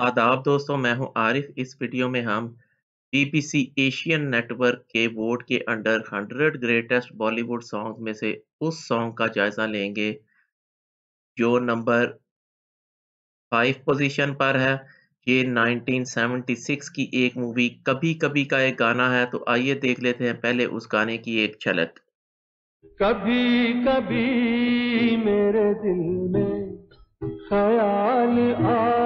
आदाब दोस्तों मैं हूं आरिफ इस वीडियो में हम बीपीसी एशियन नेटवर्क के वोट के अंडर 100 ग्रेटेस्ट बॉलीवुड सॉन्ग में से उस सॉन्ग का जायजा लेंगे जो नंबर फाइव पोजीशन पर है ये 1976 की एक मूवी कभी कभी का एक गाना है तो आइए देख लेते हैं पहले उस गाने की एक झलक कभी कभी मेरे दिल में ख्याल आ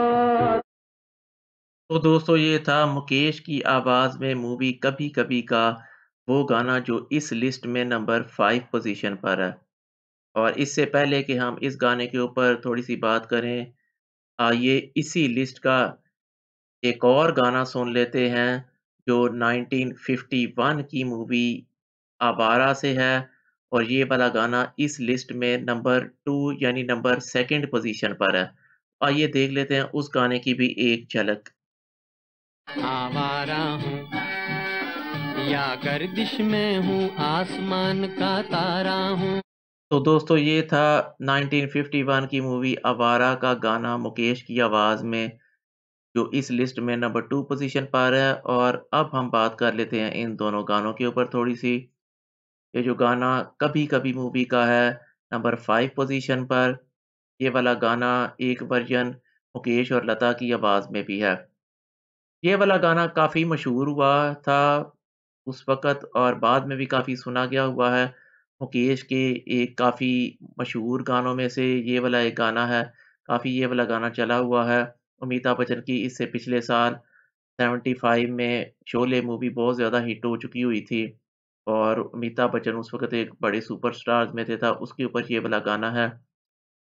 तो दोस्तों ये था मुकेश की आवाज़ में मूवी कभी कभी का वो गाना जो इस लिस्ट में नंबर फाइव पोजीशन पर है और इससे पहले कि हम इस गाने के ऊपर थोड़ी सी बात करें आइए इसी लिस्ट का एक और गाना सुन लेते हैं जो 1951 की मूवी आबारा से है और ये वाला गाना इस लिस्ट में नंबर टू यानी नंबर सेकंड पोजीशन पर है आइए देख लेते हैं उस गाने की भी एक झलक आवारा हूँ या गर्दिश में हूँ आसमान का तारा हूँ तो दोस्तों ये था 1951 की मूवी आवारा का गाना मुकेश की आवाज़ में जो इस लिस्ट में नंबर टू पोजीशन पर है और अब हम बात कर लेते हैं इन दोनों गानों के ऊपर थोड़ी सी ये जो गाना कभी कभी मूवी का है नंबर फाइव पोजीशन पर ये वाला गाना एक वर्जन मुकेश और लता की आवाज़ में भी है ये वाला गाना काफ़ी मशहूर हुआ था उस वक़्त और बाद में भी काफ़ी सुना गया हुआ है। मुकेश के एक काफ़ी मशहूर गानों में से ये वाला एक गाना है, काफ़ी ये वाला गाना चला हुआ है। अमिताभ बच्चन की इससे पिछले साल 75 में शोले मूवी बहुत ज़्यादा हिट हो चुकी हुई थी और अमिताभ बच्चन उस वक़्त एक बड़े सुपरस्टार में थे था, उसके ऊपर ये वाला गाना है।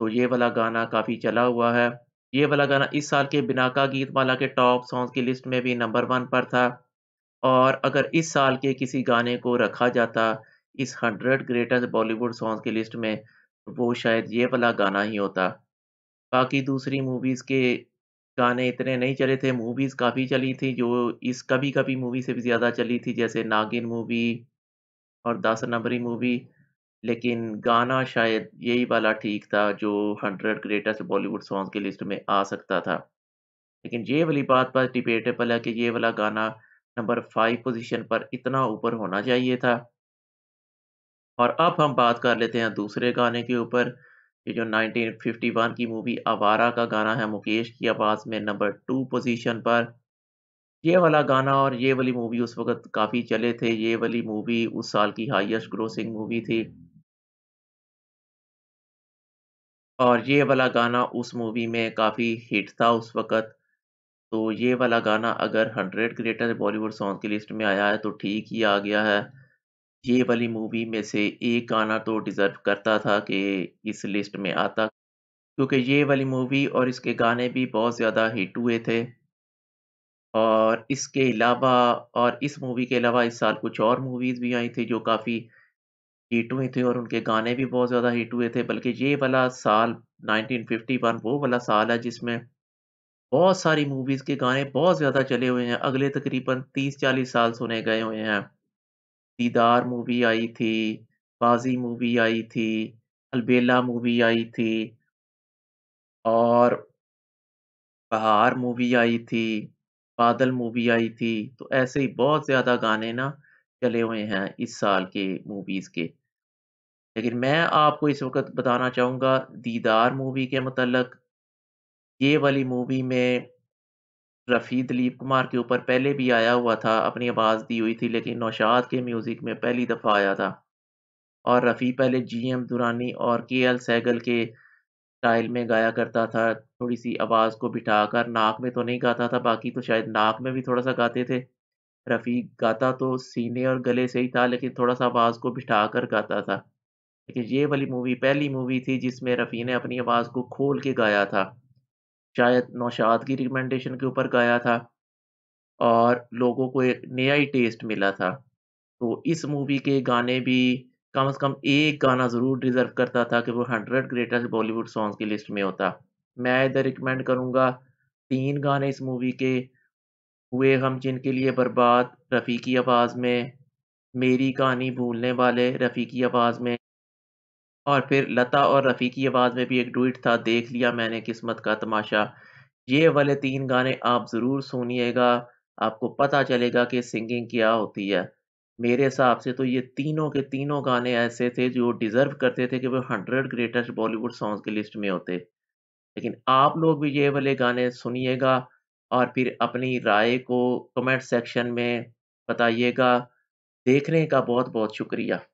तो ये वाला गाना काफ़ी चला हुआ है। ये वाला गाना इस साल के बिनाका गीत वाला के टॉप सॉन्ग की लिस्ट में भी नंबर वन पर था और अगर इस साल के किसी गाने को रखा जाता इस हंड्रेड ग्रेटेस्ट बॉलीवुड सॉन्ग की लिस्ट में तो वो शायद ये वाला गाना ही होता बाकी दूसरी मूवीज़ के गाने इतने नहीं चले थे मूवीज़ काफ़ी चली थी जो इस कभी कभी मूवी से भी ज़्यादा चली थी जैसे नागिन मूवी और दस नंबरी मूवी लेकिन गाना शायद यही वाला ठीक था जो हंड्रेड ग्रेटेस्ट बॉलीवुड सॉन्ग की लिस्ट में आ सकता था लेकिन ये वाली बात पर डिबेटेबल है कि ये वाला गाना नंबर फाइव पोजीशन पर इतना ऊपर होना चाहिए था और अब हम बात कर लेते हैं दूसरे गाने के ऊपर ये जो 1951 की मूवी आवारा का गाना है मुकेश की आवाज़ में नंबर टू पोजीशन पर ये वाला गाना और ये वाली मूवी उस वक्त काफ़ी चले थे ये वाली मूवी उस साल की हाईएस्ट ग्रोसिंग मूवी थी और ये वाला गाना उस मूवी में काफ़ी हिट था उस वक़्त। तो ये वाला गाना अगर हंड्रेड ग्रेटर बॉलीवुड सॉन्ग की लिस्ट में आया है तो ठीक ही आ गया है। ये वाली मूवी में से एक गाना तो डिज़र्व करता था कि इस लिस्ट में आता। क्योंकि ये वाली मूवी और इसके गाने भी बहुत ज़्यादा हिट हुए थे। और इसके अलावा और इस मूवी के अलावा इस साल कुछ और मूवीज़ भी आई थी जो काफ़ी हिट हुई थी और उनके गाने भी बहुत ज़्यादा हिट हुए थे बल्कि ये वाला साल 1951 वो वाला साल है जिसमें बहुत सारी मूवीज़ के गाने बहुत ज़्यादा चले हुए हैं अगले तकरीबन 30-40 साल सुने गए हुए हैं दीदार मूवी आई थी बाजी मूवी आई थी अलबेला मूवी आई थी और बहार मूवी आई थी बादल मूवी आई थी तो ऐसे ही बहुत ज़्यादा गाने ना चले हुए हैं इस साल के मूवीज़ के लेकिन मैं आपको इस वक्त बताना चाहूँगा दीदार मूवी के मतलब ये वाली मूवी में रफ़ी दिलीप कुमार के ऊपर पहले भी आया हुआ था अपनी आवाज़ दी हुई थी लेकिन नौशाद के म्यूज़िक में पहली दफ़ा आया था और रफ़ी पहले जी एम दुरानी और के एल सैगल के स्टाइल में गाया करता था थोड़ी सी आवाज़ को बिठाकर नाक में तो नहीं गाता था बाकी तो शायद नाक में भी थोड़ा सा गाते थे रफ़ीक गाता तो सीने और गले से ही था लेकिन थोड़ा सा आवाज़ को बिठा कर गाता था लेकिन ये वाली मूवी पहली मूवी थी जिसमें रफ़ी ने अपनी आवाज़ को खोल के गाया था शायद नौशाद की रिकमेंडेशन के ऊपर गाया था और लोगों को एक नया ही टेस्ट मिला था तो इस मूवी के गाने भी कम से कम एक गाना ज़रूर डिज़र्व करता था कि वो हंड्रेड ग्रेटेस्ट बॉलीवुड सॉन्ग्स की लिस्ट में होता मैं इधर रिकमेंड करूँगा तीन गाने इस मूवी के हुए जिन जिनके लिए बर्बाद रफ़ी की आवाज़ में मेरी कहानी भूलने वाले रफ़ी की आवाज़ में और फिर लता और रफ़ी की आवाज़ में भी एक डुइट था देख लिया मैंने किस्मत का तमाशा ये वाले तीन गाने आप ज़रूर सुनिएगा आपको पता चलेगा कि सिंगिंग क्या होती है मेरे हिसाब से तो ये तीनों के तीनों गाने ऐसे थे जो डिज़र्व करते थे कि वो हंड्रेड ग्रेटेस्ट बॉलीवुड सॉन्ग्स की लिस्ट में होते लेकिन आप लोग भी ये वाले गाने सुनिएगा और फिर अपनी राय को कमेंट सेक्शन में बताइएगा देखने का बहुत बहुत शुक्रिया